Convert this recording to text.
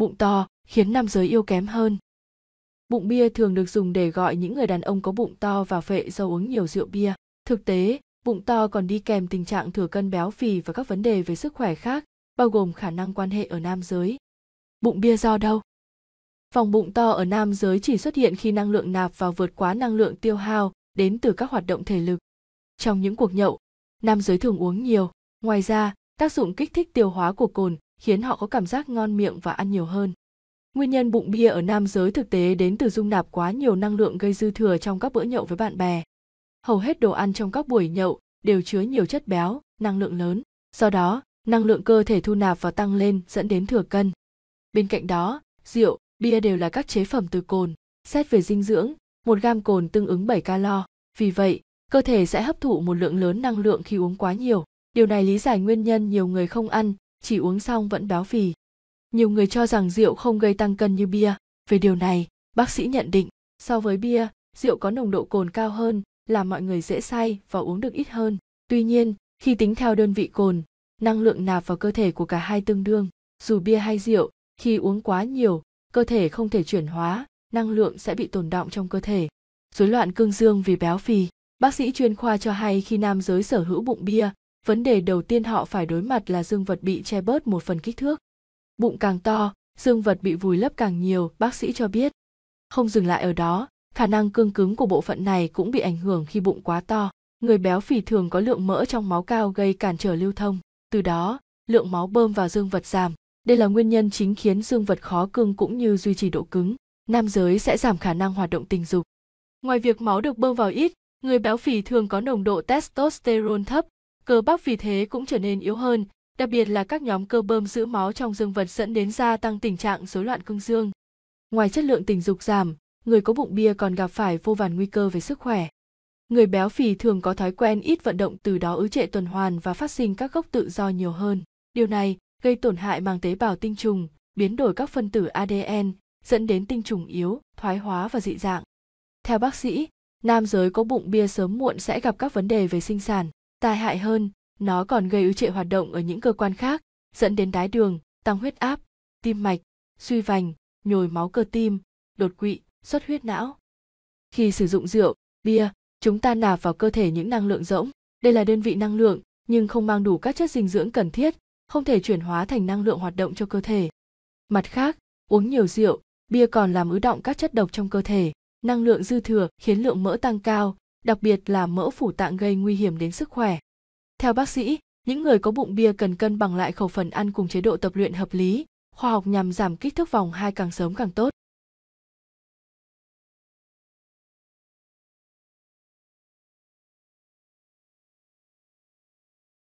bụng to khiến nam giới yêu kém hơn bụng bia thường được dùng để gọi những người đàn ông có bụng to và phệ do uống nhiều rượu bia thực tế bụng to còn đi kèm tình trạng thừa cân béo phì và các vấn đề về sức khỏe khác bao gồm khả năng quan hệ ở nam giới bụng bia do đâu vòng bụng to ở nam giới chỉ xuất hiện khi năng lượng nạp vào vượt quá năng lượng tiêu hao đến từ các hoạt động thể lực trong những cuộc nhậu nam giới thường uống nhiều ngoài ra tác dụng kích thích tiêu hóa của cồn khiến họ có cảm giác ngon miệng và ăn nhiều hơn. Nguyên nhân bụng bia ở nam giới thực tế đến từ dung nạp quá nhiều năng lượng gây dư thừa trong các bữa nhậu với bạn bè. Hầu hết đồ ăn trong các buổi nhậu đều chứa nhiều chất béo, năng lượng lớn. Do đó, năng lượng cơ thể thu nạp và tăng lên dẫn đến thừa cân. Bên cạnh đó, rượu, bia đều là các chế phẩm từ cồn. Xét về dinh dưỡng, một gam cồn tương ứng 7 calo. Vì vậy, cơ thể sẽ hấp thụ một lượng lớn năng lượng khi uống quá nhiều. Điều này lý giải nguyên nhân nhiều người không ăn chỉ uống xong vẫn béo phì. Nhiều người cho rằng rượu không gây tăng cân như bia. Về điều này, bác sĩ nhận định, so với bia, rượu có nồng độ cồn cao hơn, làm mọi người dễ say và uống được ít hơn. Tuy nhiên, khi tính theo đơn vị cồn, năng lượng nạp vào cơ thể của cả hai tương đương. Dù bia hay rượu, khi uống quá nhiều, cơ thể không thể chuyển hóa, năng lượng sẽ bị tồn động trong cơ thể. Rối loạn cương dương vì béo phì. Bác sĩ chuyên khoa cho hay khi nam giới sở hữu bụng bia, vấn đề đầu tiên họ phải đối mặt là dương vật bị che bớt một phần kích thước bụng càng to dương vật bị vùi lấp càng nhiều bác sĩ cho biết không dừng lại ở đó khả năng cương cứng của bộ phận này cũng bị ảnh hưởng khi bụng quá to người béo phì thường có lượng mỡ trong máu cao gây cản trở lưu thông từ đó lượng máu bơm vào dương vật giảm đây là nguyên nhân chính khiến dương vật khó cương cũng như duy trì độ cứng nam giới sẽ giảm khả năng hoạt động tình dục ngoài việc máu được bơm vào ít người béo phì thường có nồng độ testosterone thấp Cơ bắp vì thế cũng trở nên yếu hơn, đặc biệt là các nhóm cơ bơm giữ máu trong dương vật dẫn đến gia tăng tình trạng rối loạn cương dương. Ngoài chất lượng tình dục giảm, người có bụng bia còn gặp phải vô vàn nguy cơ về sức khỏe. Người béo phì thường có thói quen ít vận động từ đó ứ trệ tuần hoàn và phát sinh các gốc tự do nhiều hơn. Điều này gây tổn hại màng tế bào tinh trùng, biến đổi các phân tử ADN, dẫn đến tinh trùng yếu, thoái hóa và dị dạng. Theo bác sĩ, nam giới có bụng bia sớm muộn sẽ gặp các vấn đề về sinh sản tai hại hơn nó còn gây ứ trệ hoạt động ở những cơ quan khác dẫn đến đái đường tăng huyết áp tim mạch suy vành nhồi máu cơ tim đột quỵ xuất huyết não khi sử dụng rượu bia chúng ta nạp vào cơ thể những năng lượng rỗng đây là đơn vị năng lượng nhưng không mang đủ các chất dinh dưỡng cần thiết không thể chuyển hóa thành năng lượng hoạt động cho cơ thể mặt khác uống nhiều rượu bia còn làm ứ động các chất độc trong cơ thể năng lượng dư thừa khiến lượng mỡ tăng cao đặc biệt là mỡ phủ tạng gây nguy hiểm đến sức khỏe. Theo bác sĩ, những người có bụng bia cần cân bằng lại khẩu phần ăn cùng chế độ tập luyện hợp lý, khoa học nhằm giảm kích thước vòng hai càng sớm càng tốt.